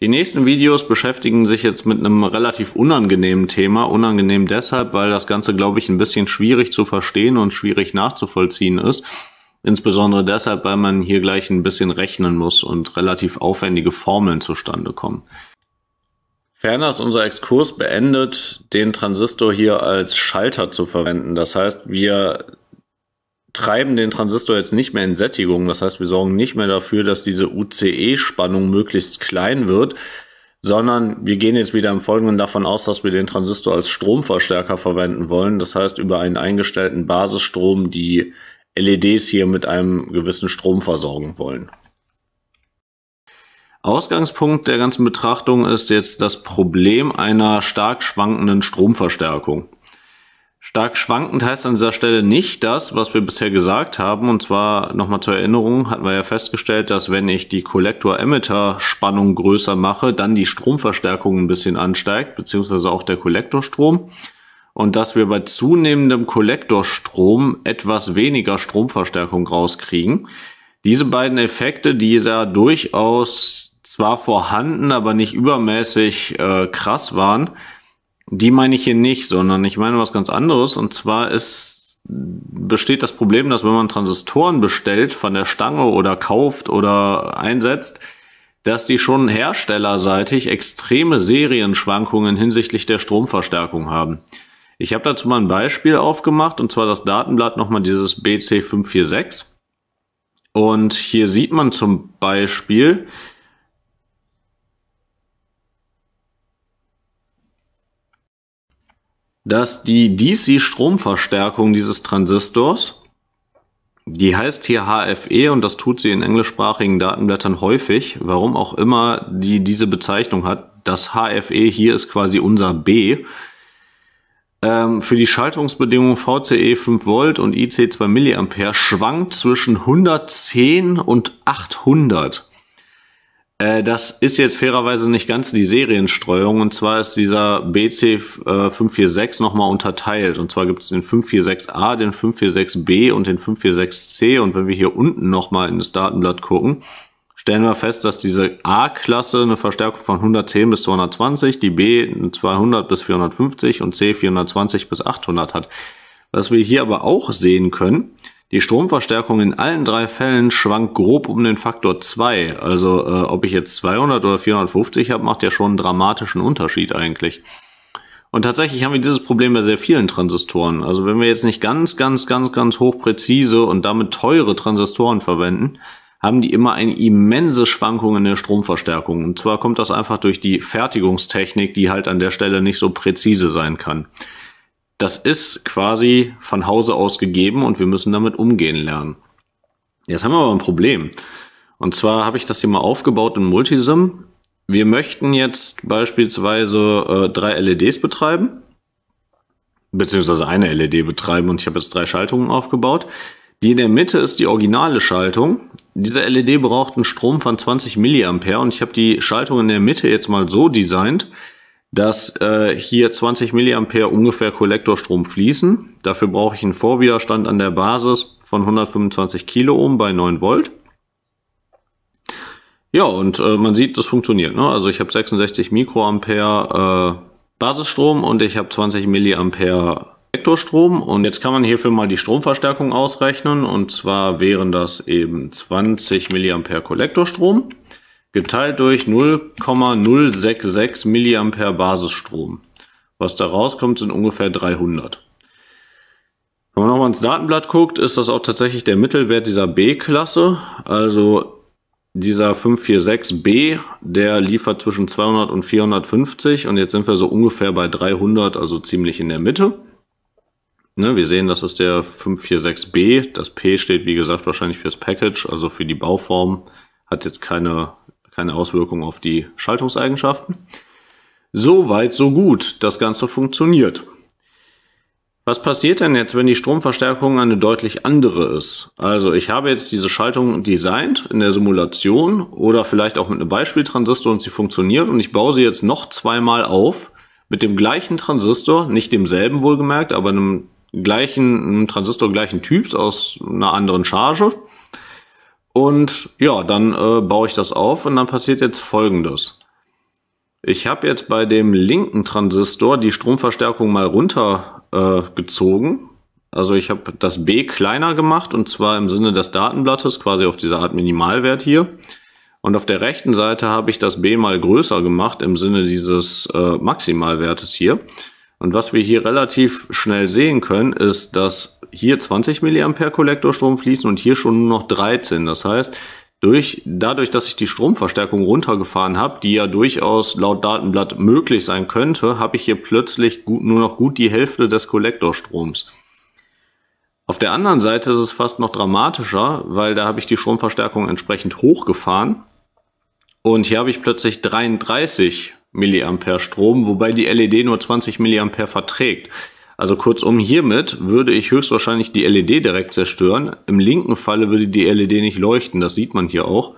Die nächsten Videos beschäftigen sich jetzt mit einem relativ unangenehmen Thema. Unangenehm deshalb, weil das Ganze, glaube ich, ein bisschen schwierig zu verstehen und schwierig nachzuvollziehen ist. Insbesondere deshalb, weil man hier gleich ein bisschen rechnen muss und relativ aufwendige Formeln zustande kommen. Ferner ist unser Exkurs beendet, den Transistor hier als Schalter zu verwenden. Das heißt, wir treiben den Transistor jetzt nicht mehr in Sättigung. Das heißt, wir sorgen nicht mehr dafür, dass diese UCE-Spannung möglichst klein wird, sondern wir gehen jetzt wieder im Folgenden davon aus, dass wir den Transistor als Stromverstärker verwenden wollen. Das heißt, über einen eingestellten Basisstrom die LEDs hier mit einem gewissen Strom versorgen wollen. Ausgangspunkt der ganzen Betrachtung ist jetzt das Problem einer stark schwankenden Stromverstärkung. Stark schwankend heißt an dieser Stelle nicht das, was wir bisher gesagt haben. Und zwar nochmal zur Erinnerung, hatten wir ja festgestellt, dass wenn ich die Kollektor-Emitter-Spannung größer mache, dann die Stromverstärkung ein bisschen ansteigt, beziehungsweise auch der Kollektorstrom. Und dass wir bei zunehmendem Kollektorstrom etwas weniger Stromverstärkung rauskriegen. Diese beiden Effekte, die ja durchaus zwar vorhanden, aber nicht übermäßig äh, krass waren, die meine ich hier nicht, sondern ich meine was ganz anderes. Und zwar ist, besteht das Problem, dass wenn man Transistoren bestellt von der Stange oder kauft oder einsetzt, dass die schon herstellerseitig extreme Serienschwankungen hinsichtlich der Stromverstärkung haben. Ich habe dazu mal ein Beispiel aufgemacht und zwar das Datenblatt nochmal dieses BC546. Und hier sieht man zum Beispiel, dass die DC-Stromverstärkung dieses Transistors, die heißt hier HFE und das tut sie in englischsprachigen Datenblättern häufig, warum auch immer die diese Bezeichnung hat. Das HFE hier ist quasi unser B. Ähm, für die Schaltungsbedingungen VCE 5 Volt und IC 2 Milliampere schwankt zwischen 110 und 800. Äh, das ist jetzt fairerweise nicht ganz die Serienstreuung. Und zwar ist dieser BC546 äh, nochmal unterteilt. Und zwar gibt es den 546a, den 546b und den 546c. Und wenn wir hier unten nochmal in das Datenblatt gucken, stellen wir fest, dass diese A-Klasse eine Verstärkung von 110 bis 220, die B 200 bis 450 und C 420 bis 800 hat. Was wir hier aber auch sehen können, die Stromverstärkung in allen drei Fällen schwankt grob um den Faktor 2. Also äh, ob ich jetzt 200 oder 450 habe, macht ja schon einen dramatischen Unterschied eigentlich. Und tatsächlich haben wir dieses Problem bei sehr vielen Transistoren. Also wenn wir jetzt nicht ganz, ganz, ganz, ganz hochpräzise und damit teure Transistoren verwenden, haben die immer eine immense Schwankung in der Stromverstärkung. Und zwar kommt das einfach durch die Fertigungstechnik, die halt an der Stelle nicht so präzise sein kann das ist quasi von Hause aus gegeben und wir müssen damit umgehen lernen. Jetzt haben wir aber ein Problem. Und zwar habe ich das hier mal aufgebaut in Multisim. Wir möchten jetzt beispielsweise äh, drei LEDs betreiben, beziehungsweise eine LED betreiben und ich habe jetzt drei Schaltungen aufgebaut. Die in der Mitte ist die originale Schaltung. Diese LED braucht einen Strom von 20 mA und ich habe die Schaltung in der Mitte jetzt mal so designt, dass äh, hier 20 mA ungefähr Kollektorstrom fließen. Dafür brauche ich einen Vorwiderstand an der Basis von 125 Kiloohm bei 9 Volt. Ja, und äh, man sieht, das funktioniert. Ne? Also ich habe 66 Mikroampere äh, Basisstrom und ich habe 20 mA Elektrostrom. Und jetzt kann man hierfür mal die Stromverstärkung ausrechnen. Und zwar wären das eben 20 mA Kollektorstrom geteilt durch 0,066 Milliampere Basisstrom. Was da rauskommt, sind ungefähr 300. Wenn man nochmal ins Datenblatt guckt, ist das auch tatsächlich der Mittelwert dieser B-Klasse. Also dieser 546B, der liefert zwischen 200 und 450 und jetzt sind wir so ungefähr bei 300, also ziemlich in der Mitte. Ne, wir sehen, das ist der 546B. Das P steht, wie gesagt, wahrscheinlich fürs Package, also für die Bauform. Hat jetzt keine keine Auswirkungen auf die Schaltungseigenschaften. Soweit, so gut. Das Ganze funktioniert. Was passiert denn jetzt, wenn die Stromverstärkung eine deutlich andere ist? Also ich habe jetzt diese Schaltung designt in der Simulation oder vielleicht auch mit einem Beispieltransistor und sie funktioniert und ich baue sie jetzt noch zweimal auf mit dem gleichen Transistor, nicht demselben wohlgemerkt, aber einem gleichen einem Transistor gleichen Typs aus einer anderen Charge und ja, dann äh, baue ich das auf und dann passiert jetzt folgendes. Ich habe jetzt bei dem linken Transistor die Stromverstärkung mal runtergezogen. Äh, also ich habe das B kleiner gemacht und zwar im Sinne des Datenblattes, quasi auf dieser Art Minimalwert hier. Und auf der rechten Seite habe ich das B mal größer gemacht im Sinne dieses äh, Maximalwertes hier. Und was wir hier relativ schnell sehen können, ist, dass hier 20 mA Kollektorstrom fließen und hier schon nur noch 13. Das heißt, durch, dadurch, dass ich die Stromverstärkung runtergefahren habe, die ja durchaus laut Datenblatt möglich sein könnte, habe ich hier plötzlich gut, nur noch gut die Hälfte des Kollektorstroms. Auf der anderen Seite ist es fast noch dramatischer, weil da habe ich die Stromverstärkung entsprechend hochgefahren und hier habe ich plötzlich 33 mA Strom, wobei die LED nur 20 mA verträgt. Also kurzum, hiermit würde ich höchstwahrscheinlich die LED direkt zerstören. Im linken Falle würde die LED nicht leuchten, das sieht man hier auch.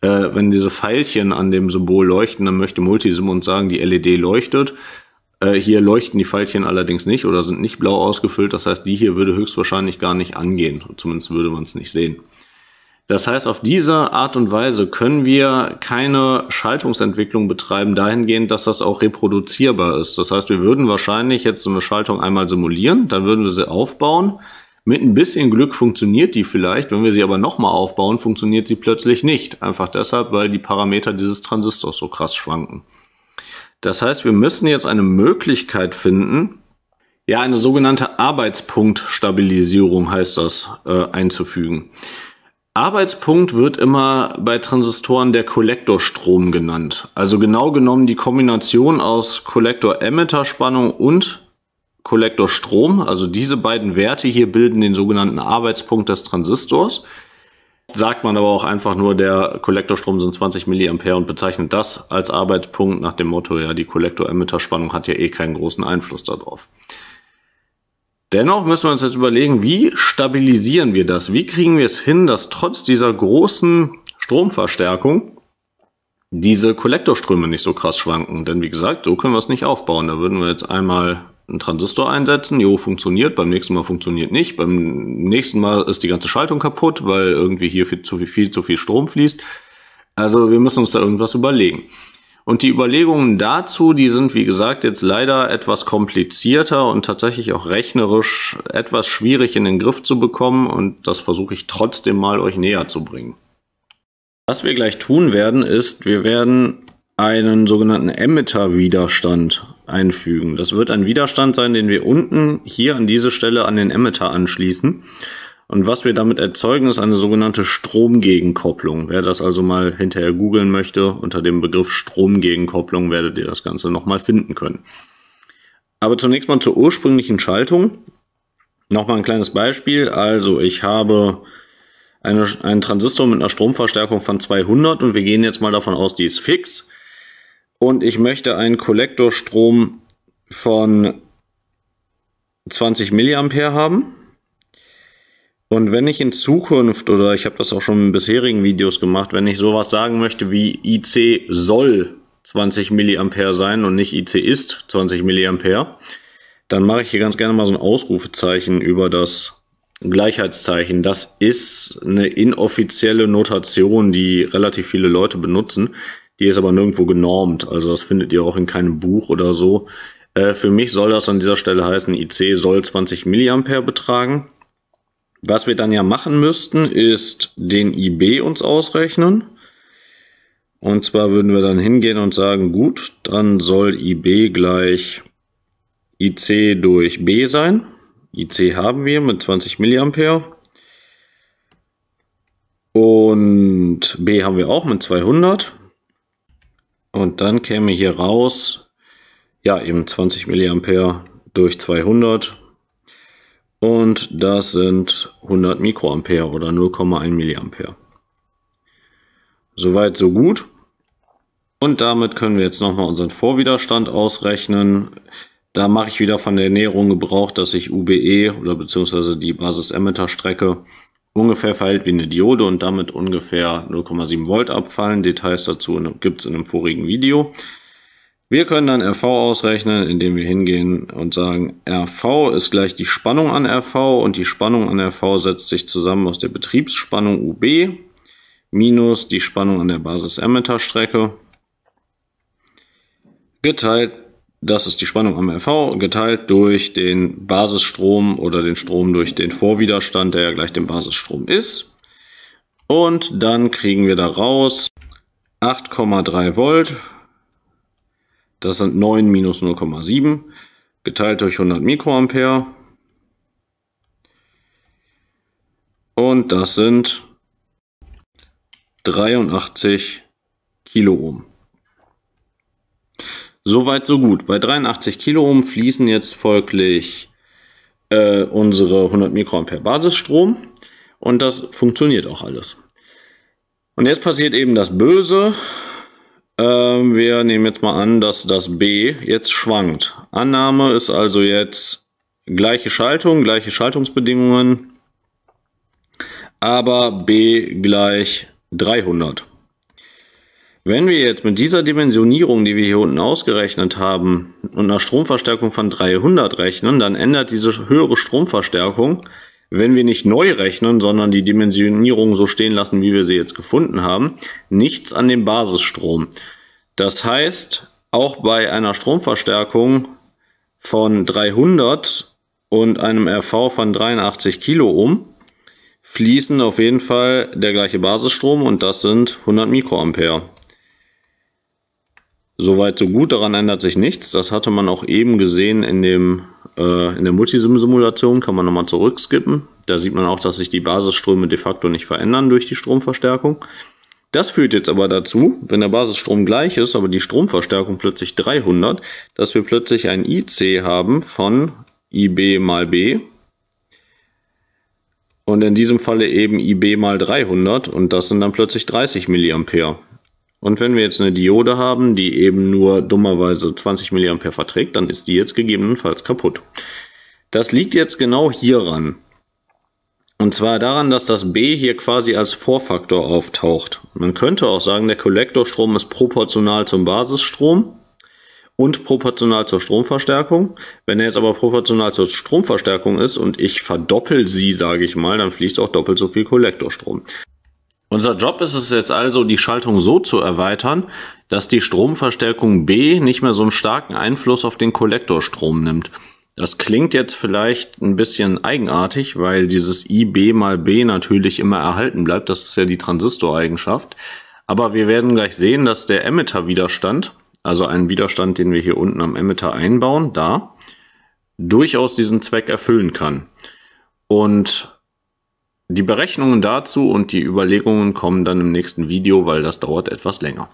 Äh, wenn diese Pfeilchen an dem Symbol leuchten, dann möchte Multisim uns sagen, die LED leuchtet. Äh, hier leuchten die Pfeilchen allerdings nicht oder sind nicht blau ausgefüllt. Das heißt, die hier würde höchstwahrscheinlich gar nicht angehen. Zumindest würde man es nicht sehen. Das heißt, auf diese Art und Weise können wir keine Schaltungsentwicklung betreiben, dahingehend, dass das auch reproduzierbar ist. Das heißt, wir würden wahrscheinlich jetzt so eine Schaltung einmal simulieren, dann würden wir sie aufbauen. Mit ein bisschen Glück funktioniert die vielleicht, wenn wir sie aber nochmal aufbauen, funktioniert sie plötzlich nicht. Einfach deshalb, weil die Parameter dieses Transistors so krass schwanken. Das heißt, wir müssen jetzt eine Möglichkeit finden, ja, eine sogenannte Arbeitspunktstabilisierung heißt das, äh, einzufügen. Arbeitspunkt wird immer bei Transistoren der Kollektorstrom genannt. Also genau genommen die Kombination aus Kollektor-Emitter-Spannung und Kollektorstrom. Also diese beiden Werte hier bilden den sogenannten Arbeitspunkt des Transistors. Sagt man aber auch einfach nur, der Kollektorstrom sind 20 mA und bezeichnet das als Arbeitspunkt nach dem Motto, ja, die Kollektor-Emitter-Spannung hat ja eh keinen großen Einfluss darauf. Dennoch müssen wir uns jetzt überlegen, wie stabilisieren wir das? Wie kriegen wir es hin, dass trotz dieser großen Stromverstärkung diese Kollektorströme nicht so krass schwanken? Denn wie gesagt, so können wir es nicht aufbauen. Da würden wir jetzt einmal einen Transistor einsetzen, jo, funktioniert, beim nächsten Mal funktioniert nicht, beim nächsten Mal ist die ganze Schaltung kaputt, weil irgendwie hier viel zu viel, viel zu viel Strom fließt. Also wir müssen uns da irgendwas überlegen. Und die Überlegungen dazu, die sind, wie gesagt, jetzt leider etwas komplizierter und tatsächlich auch rechnerisch etwas schwierig in den Griff zu bekommen. Und das versuche ich trotzdem mal euch näher zu bringen. Was wir gleich tun werden, ist, wir werden einen sogenannten Emitter-Widerstand einfügen. Das wird ein Widerstand sein, den wir unten hier an diese Stelle an den Emitter anschließen. Und was wir damit erzeugen, ist eine sogenannte Stromgegenkopplung. Wer das also mal hinterher googeln möchte, unter dem Begriff Stromgegenkopplung werdet ihr das Ganze nochmal finden können. Aber zunächst mal zur ursprünglichen Schaltung. Nochmal ein kleines Beispiel. Also ich habe eine, einen Transistor mit einer Stromverstärkung von 200 und wir gehen jetzt mal davon aus, die ist fix. Und ich möchte einen Kollektorstrom von 20 mA haben. Und wenn ich in Zukunft, oder ich habe das auch schon in bisherigen Videos gemacht, wenn ich sowas sagen möchte wie IC soll 20 mA sein und nicht IC ist 20 mA, dann mache ich hier ganz gerne mal so ein Ausrufezeichen über das Gleichheitszeichen. Das ist eine inoffizielle Notation, die relativ viele Leute benutzen. Die ist aber nirgendwo genormt. Also das findet ihr auch in keinem Buch oder so. Äh, für mich soll das an dieser Stelle heißen, IC soll 20 mA betragen. Was wir dann ja machen müssten, ist den IB uns ausrechnen. Und zwar würden wir dann hingehen und sagen, gut, dann soll IB gleich IC durch B sein. IC haben wir mit 20 mA. Und B haben wir auch mit 200. Und dann käme hier raus, ja eben 20 mA durch 200 und das sind 100 Mikroampere oder 0,1 Milliampere. Soweit, so gut. Und damit können wir jetzt nochmal unseren Vorwiderstand ausrechnen. Da mache ich wieder von der Ernährung Gebrauch, dass sich UBE oder beziehungsweise die Basis-Emitter-Strecke ungefähr verhält wie eine Diode und damit ungefähr 0,7 Volt abfallen. Details dazu gibt es in einem vorigen Video. Wir können dann RV ausrechnen, indem wir hingehen und sagen, RV ist gleich die Spannung an RV und die Spannung an RV setzt sich zusammen aus der Betriebsspannung UB minus die Spannung an der Basis-Ammeter-Strecke geteilt, das ist die Spannung am RV, geteilt durch den Basisstrom oder den Strom durch den Vorwiderstand, der ja gleich dem Basisstrom ist. Und dann kriegen wir daraus 8,3 Volt das sind 9 minus 0,7 geteilt durch 100 Mikroampere. Und das sind 83 Kiloohm. Soweit, so gut. Bei 83 Kiloohm fließen jetzt folglich äh, unsere 100 Mikroampere Basisstrom. Und das funktioniert auch alles. Und jetzt passiert eben das Böse. Ähm, wir nehmen jetzt mal an, dass das B jetzt schwankt. Annahme ist also jetzt gleiche Schaltung, gleiche Schaltungsbedingungen, aber B gleich 300. Wenn wir jetzt mit dieser Dimensionierung, die wir hier unten ausgerechnet haben, und einer Stromverstärkung von 300 rechnen, dann ändert diese höhere Stromverstärkung wenn wir nicht neu rechnen, sondern die Dimensionierung so stehen lassen, wie wir sie jetzt gefunden haben, nichts an dem Basisstrom. Das heißt, auch bei einer Stromverstärkung von 300 und einem RV von 83 Kiloohm fließen auf jeden Fall der gleiche Basisstrom und das sind 100 Mikroampere. Soweit so gut, daran ändert sich nichts. Das hatte man auch eben gesehen in, dem, äh, in der Multisim-Simulation, kann man nochmal zurückskippen. Da sieht man auch, dass sich die Basisströme de facto nicht verändern durch die Stromverstärkung. Das führt jetzt aber dazu, wenn der Basisstrom gleich ist, aber die Stromverstärkung plötzlich 300, dass wir plötzlich ein IC haben von IB mal B. Und in diesem Falle eben IB mal 300 und das sind dann plötzlich 30 Milliampere. Und wenn wir jetzt eine Diode haben, die eben nur dummerweise 20 mA verträgt, dann ist die jetzt gegebenenfalls kaputt. Das liegt jetzt genau hieran. Und zwar daran, dass das B hier quasi als Vorfaktor auftaucht. Man könnte auch sagen, der Kollektorstrom ist proportional zum Basisstrom und proportional zur Stromverstärkung. Wenn er jetzt aber proportional zur Stromverstärkung ist und ich verdoppel sie, sage ich mal, dann fließt auch doppelt so viel Kollektorstrom. Unser Job ist es jetzt also, die Schaltung so zu erweitern, dass die Stromverstärkung B nicht mehr so einen starken Einfluss auf den Kollektorstrom nimmt. Das klingt jetzt vielleicht ein bisschen eigenartig, weil dieses IB mal B natürlich immer erhalten bleibt. Das ist ja die Transistoreigenschaft. Aber wir werden gleich sehen, dass der Emitterwiderstand, also ein Widerstand, den wir hier unten am Emitter einbauen, da, durchaus diesen Zweck erfüllen kann. Und die Berechnungen dazu und die Überlegungen kommen dann im nächsten Video, weil das dauert etwas länger.